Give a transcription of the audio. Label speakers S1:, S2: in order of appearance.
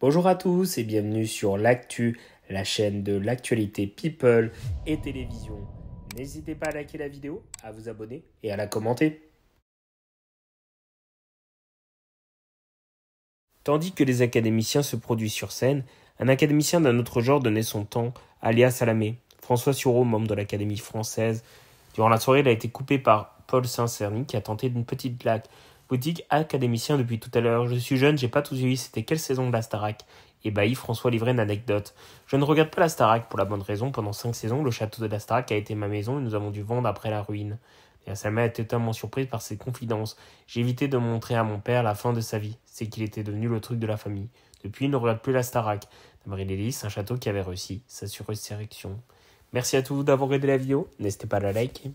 S1: Bonjour à tous et bienvenue sur l'actu, la chaîne de l'actualité people et télévision. N'hésitez pas à liker la vidéo, à vous abonner et à la commenter.
S2: Tandis que
S3: les
S1: académiciens se produisent sur scène, un académicien d'un autre genre donnait son temps, alias Salamé. François Sureau, membre de l'Académie française, durant la soirée, il a été coupé par Paul Saint-Cerny qui a tenté d'une petite blague. Boutique académicien depuis tout à l'heure, je suis jeune, j'ai pas tout suivi, c'était quelle saison de la Starac Et eh bah, ben, François livrait une anecdote. Je ne regarde pas la Starac pour la bonne raison, pendant cinq saisons, le château de la a été ma maison et nous avons dû vendre après la ruine. Et sa mère était tellement surprise par ses confidences. J'ai évité de montrer à mon père la fin de sa vie, c'est qu'il était devenu le truc de la famille. Depuis, il ne regarde plus la Starac. D'après Lélis, un château qui avait réussi sa surrésection. Merci à tous d'avoir aidé la vidéo, n'hésitez pas à la liker.